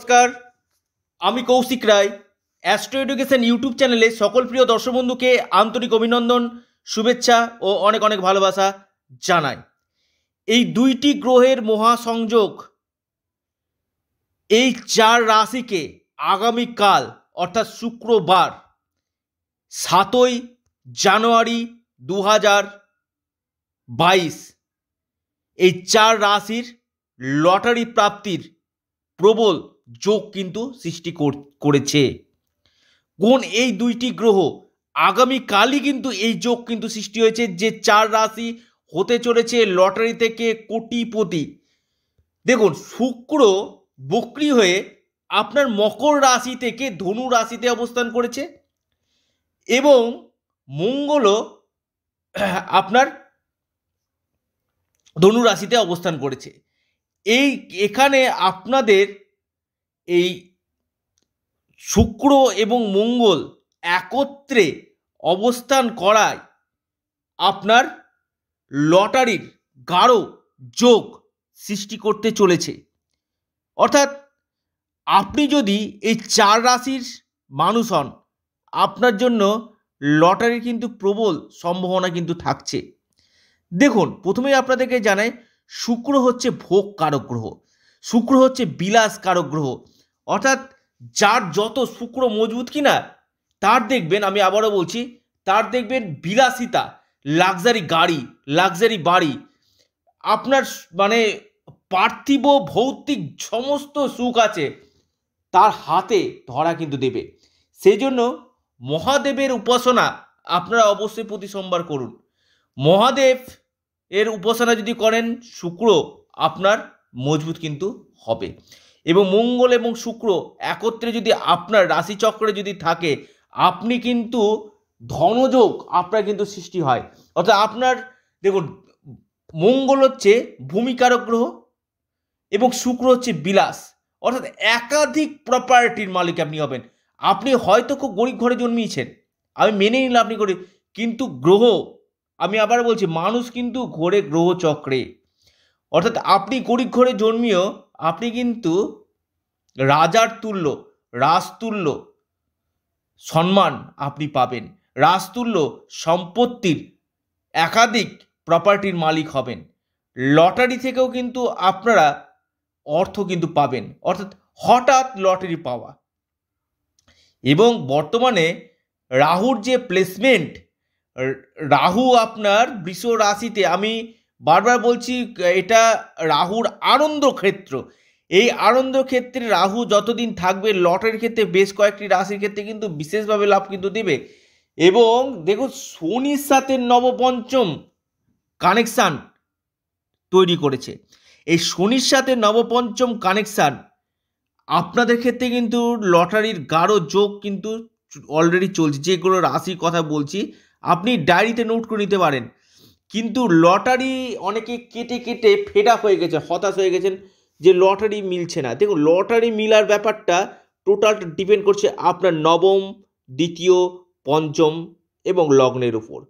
নমস্কার আমি Kaushik Roy Astro Education YouTube চ্যানেলে সকল প্রিয় দর্শক বন্ধুকে আন্তরিক অভিনন্দন শুভেচ্ছা ও অনেক অনেক ভালোবাসা জানাই এই দুইটি গ্রহের মহাসংযোগ এই চার রাশিকে আগামীকাল অর্থাৎ শুক্রবার সাতই জানুয়ারি দু হাজার বাইশ এই চার রাশির লটারি প্রাপ্তির প্রবল যোগ কিন্তু সৃষ্টি করেছে কোন এই দুইটি গ্রহ আগামীকালই কিন্তু এই যোগ কিন্তু সৃষ্টি হয়েছে যে চার রাশি হতে চলেছে লটারি থেকে কোটিপতি দেখুন শুক্র বক্রি হয়ে আপনার মকর রাশি থেকে ধনু রাশিতে অবস্থান করেছে এবং মঙ্গলও আপনার ধনু রাশিতে অবস্থান করেছে এই এখানে আপনাদের এই শুক্র এবং মঙ্গল একত্রে অবস্থান করায় আপনার লটারির গাঢ় যোগ সৃষ্টি করতে চলেছে অর্থাৎ আপনি যদি এই চার রাশির মানুষ হন আপনার জন্য লটারির কিন্তু প্রবল সম্ভাবনা কিন্তু থাকছে দেখুন প্রথমেই আপনাদেরকে জানাই শুক্র হচ্ছে ভোগ কারক গ্রহ শুক্র হচ্ছে বিলাস কারক গ্রহ অর্থাৎ যার যত শুক্র মজবুত কিনা তার দেখবেন আমি আবারও বলছি তার দেখবেন বিলাসিতা লাক্সারি গাড়ি লাক্সারি বাড়ি আপনার মানে পার্থিব ভৌতিক সমস্ত সুখ আছে তার হাতে ধরা কিন্তু দেবে সেই জন্য মহাদেবের উপাসনা আপনারা অবশ্যই প্রতি সোমবার করুন মহাদেব এর উপাসনা যদি করেন শুক্র আপনার মজবুত কিন্তু হবে এবং মঙ্গল এবং শুক্র একত্রে যদি আপনার রাশিচক্রে যদি থাকে আপনি কিন্তু ধনযোগ আপনার কিন্তু সৃষ্টি হয় অর্থাৎ আপনার দেখুন মঙ্গল হচ্ছে ভূমিকারক গ্রহ এবং শুক্র হচ্ছে বিলাস অর্থাৎ একাধিক প্রপার্টির মালিক আপনি হবেন আপনি হয়তো খুব গরিব ঘরে জন্মিয়েছেন আমি মেনে নিলাম আপনি করে কিন্তু গ্রহ আমি আবার বলছি মানুষ কিন্তু ঘোরে গ্রহ চক্রে অর্থাৎ আপনি গরিব ঘরে জন্মিয়েও আপনি কিন্তু রাজার তুল্য রাজতুল্য সম্মান আপনি পাবেন রাজতুল্য সম্পত্তির একাধিক প্রপার্টির মালিক হবেন লটারি থেকেও কিন্তু আপনারা অর্থ কিন্তু পাবেন অর্থাৎ হঠাৎ লটারি পাওয়া এবং বর্তমানে রাহুর যে প্লেসমেন্ট রাহু আপনার বৃষ রাশিতে আমি বারবার বলছি এটা রাহুর আনন্দ ক্ষেত্র এই আনন্দ ক্ষেত্রে রাহু যতদিন থাকবে লটের ক্ষেত্রে বেশ কয়েকটি রাশির ক্ষেত্রে কিন্তু বিশেষভাবে লাভ কিন্তু দেবে এবং দেখুন শনির সাথে নবপঞ্চম কানেকশান তৈরি করেছে এই শনির সাথে নবপঞ্চম কানেকশান আপনাদের ক্ষেত্রে কিন্তু লটারির গাঢ় যোগ কিন্তু অলরেডি চলছে যেগুলো রাশির কথা বলছি আপনি ডায়েরিতে নোট করে নিতে পারেন কিন্তু লটারি অনেকে কেটে কেটে ফেটা হয়ে গেছে হতাশ হয়ে গেছেন যে লটারি মিলছে না দেখুন লটারি মিলার ব্যাপারটা টোটাল ডিপেন্ড করছে আপনার নবম দ্বিতীয় পঞ্চম এবং লগ্নের উপর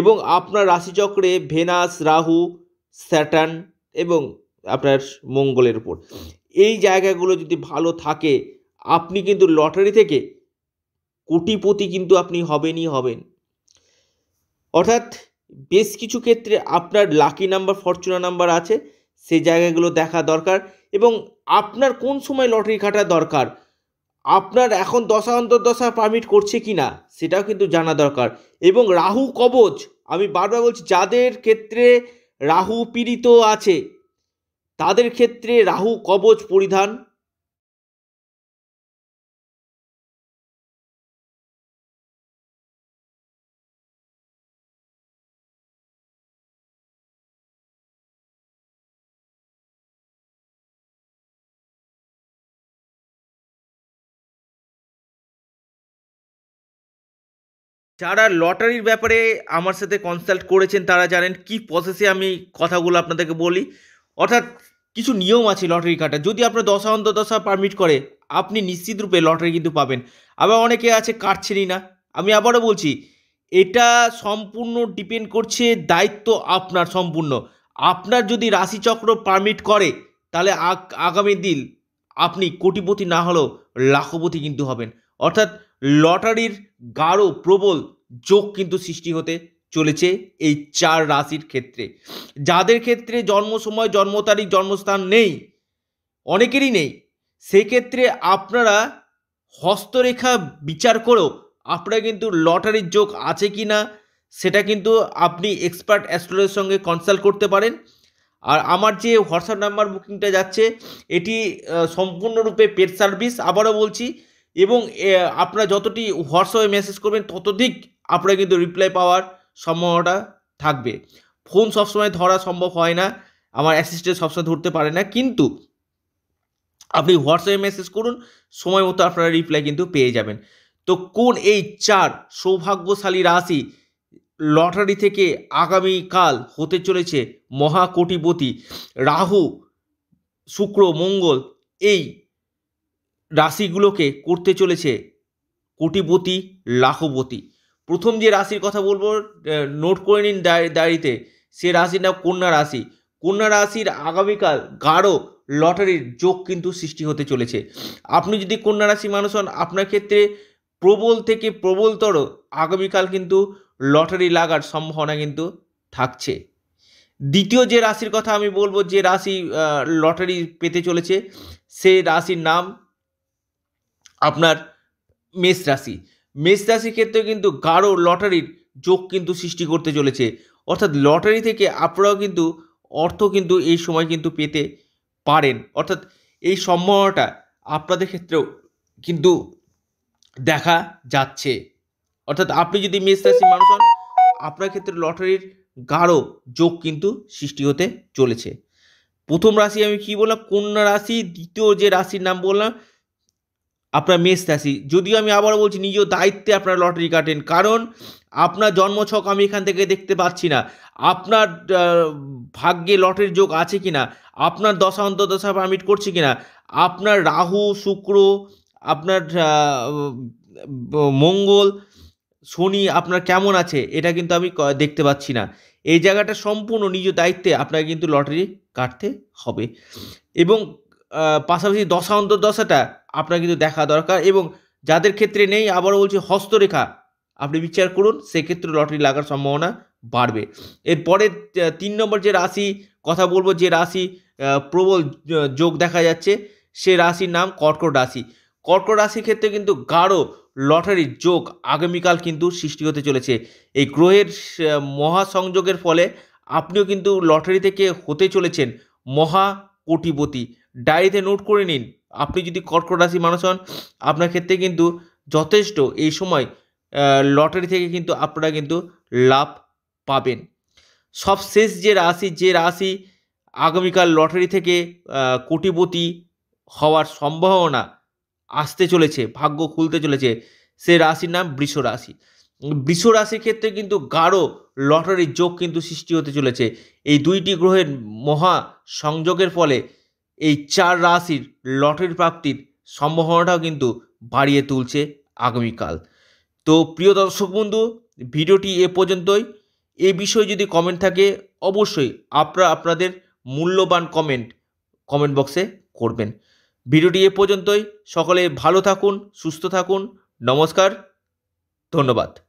এবং আপনার রাশিচক্রে ভেনাস রাহু স্যাটার্ন এবং আপনার মঙ্গলের উপর এই জায়গাগুলো যদি ভালো থাকে আপনি কিন্তু লটারি থেকে কোটিপতি কিন্তু আপনি হবেনই হবেন অর্থাৎ বেশ কিছু ক্ষেত্রে আপনার লাকি নাম্বার ফরচুনা নাম্বার আছে সেই জায়গাগুলো দেখা দরকার এবং আপনার কোন সময় লটারি কাটা দরকার আপনার এখন দশা অন্তর দশা পারমিট করছে কি না সেটাও কিন্তু জানা দরকার এবং রাহু কবচ আমি বারবার বলছি যাদের ক্ষেত্রে রাহু পীড়িত আছে তাদের ক্ষেত্রে রাহু কবচ পরিধান যারা লটারির ব্যাপারে আমার সাথে কনসাল্ট করেছেন তারা জানেন কি প্রসেসে আমি কথাগুলো আপনাদেরকে বলি অর্থাৎ কিছু নিয়ম আছে লটারি কাটার যদি আপনার দশা দশা পারমিট করে আপনি নিশ্চিত রূপে লটারি কিন্তু পাবেন আবার অনেকে আছে কাটছেনই না আমি আবারও বলছি এটা সম্পূর্ণ ডিপেন্ড করছে দায়িত্ব আপনার সম্পূর্ণ আপনার যদি রাশিচক্র পারমিট করে তাহলে আগামী দিন আপনি কোটিপতি না হলেও লাখপতি কিন্তু হবেন অর্থাৎ লটারির গাঢ় প্রবল যোগ কিন্তু সৃষ্টি হতে চলেছে এই চার রাশির ক্ষেত্রে যাদের ক্ষেত্রে জন্ম সময় জন্ম তারিখ জন্মস্থান নেই অনেকেরই নেই সেক্ষেত্রে আপনারা হস্তরেখা বিচার করেও আপনারা কিন্তু লটারির যোগ আছে কি না সেটা কিন্তু আপনি এক্সপার্ট অ্যাস্ট্রোলজির সঙ্গে কনসাল্ট করতে পারেন আর আমার যে হোয়াটসঅ্যাপ নাম্বার বুকিংটা যাচ্ছে এটি সম্পূর্ণরূপে পেড সার্ভিস আবারও বলছি এবং আপনারা যতটি হোয়াটসঅ্যাপে মেসেজ করবেন ততদিক আপনারা কিন্তু রিপ্লাই পাওয়ার সম্ভাবনাটা থাকবে ফোন সবসময় ধরা সম্ভব হয় না আমার অ্যাসিস্ট্যান্ট সবসময় ধরতে পারে না কিন্তু আপনি হোয়াটসঅ্যাপে মেসেজ করুন সময় মতো আপনারা রিপ্লাই কিন্তু পেয়ে যাবেন তো কোন এই চার সৌভাগ্যশালী রাশি লটারি থেকে আগামীকাল হতে চলেছে মহাকোটিপতি রাহু শুক্র মঙ্গল এই রাশিগুলোকে করতে চলেছে কোটিপতি লাখপতি প্রথম যে রাশির কথা বলবো নোট করে নিন ডায়েরিতে সে রাশির নাম কন্যা রাশি কন্যা রাশির আগামীকাল গাঢ় লটারির যোগ কিন্তু সৃষ্টি হতে চলেছে আপনি যদি কন্যা রাশি মানুষ হন আপনার ক্ষেত্রে প্রবল থেকে প্রবলতর আগামীকাল কিন্তু লটারি লাগার সম্ভাবনা কিন্তু থাকছে দ্বিতীয় যে রাশির কথা আমি বলবো যে রাশি লটারি পেতে চলেছে সে রাশির নাম আপনার মেষ রাশি মেষ রাশির ক্ষেত্রে কিন্তু গাঢ় লটারির যোগ কিন্তু সৃষ্টি করতে চলেছে অর্থাৎ লটারি থেকে আপনারাও কিন্তু অর্থ কিন্তু এই সময় কিন্তু পেতে পারেন অর্থাৎ এই সম্ভাবনাটা আপনাদের ক্ষেত্রেও কিন্তু দেখা যাচ্ছে অর্থাৎ আপনি যদি মেষ রাশির মানুষ হন আপনার ক্ষেত্রে লটারির গাঢ় যোগ কিন্তু সৃষ্টি হতে চলেছে প্রথম রাশি আমি কি বললাম কন্যা রাশি দ্বিতীয় যে রাশির নাম বললাম আপনার মেষ রাশি যদিও আমি আবারও বলছি নিজ দায়িত্বে আপনার লটারি কাটেন কারণ আপনার জন্মছক আমি এখান থেকে দেখতে পাচ্ছি না আপনার ভাগ্যে লটের যোগ আছে কি না আপনার দশা অন্তর্দশা পারমিট করছে কি না আপনার রাহু শুক্র আপনার মঙ্গল শনি আপনার কেমন আছে এটা কিন্তু আমি দেখতে পাচ্ছি না এই জায়গাটা সম্পূর্ণ নিজ দায়িত্বে আপনাকে কিন্তু লটারি কাটতে হবে এবং পাশাপাশি দশা অন্তর্দশাটা আপনার কিন্তু দেখা দরকার এবং যাদের ক্ষেত্রে নেই আবারও বলছি হস্তরেখা আপনি বিচার করুন সেক্ষেত্রে লটারি লাগার সম্ভাবনা বাড়বে এরপরে তিন নম্বর যে রাশি কথা বলবো যে রাশি প্রবল যোগ দেখা যাচ্ছে সে রাশির নাম কর্কট রাশি কর্কট রাশির ক্ষেত্রে কিন্তু গাঢ় লটারির যোগ আগামীকাল কিন্তু সৃষ্টি হতে চলেছে এই গ্রহের মহাসংযোগের ফলে আপনিও কিন্তু লটারি থেকে হতে চলেছেন মহা কোটিপতি ডায়েরিতে নোট করে নিন আপনি যদি কর্কট রাশি মানুষ হন আপনার ক্ষেত্রে কিন্তু যথেষ্ট এই সময় লটারি থেকে কিন্তু আপনারা কিন্তু লাভ পাবেন সব শেষ যে রাশি যে রাশি আগামীকাল লটারি থেকে কোটিপতি হওয়ার সম্ভাবনা আসতে চলেছে ভাগ্য খুলতে চলেছে সে রাশির নাম বৃষ রাশি বৃষ রাশির ক্ষেত্রে কিন্তু গাঢ় লটারির যোগ কিন্তু সৃষ্টি হতে চলেছে এই দুইটি গ্রহের মহা সংযোগের ফলে এই চার রাশির লটারি প্রাপ্তির সম্ভাবনাটাও কিন্তু বাড়িয়ে তুলছে আগামীকাল তো প্রিয় দর্শক বন্ধু ভিডিওটি এ পর্যন্তই এ বিষয়ে যদি কমেন্ট থাকে অবশ্যই আপনারা আপনাদের মূল্যবান কমেন্ট কমেন্ট বক্সে করবেন ভিডিওটি এ পর্যন্তই সকলে ভালো থাকুন সুস্থ থাকুন নমস্কার ধন্যবাদ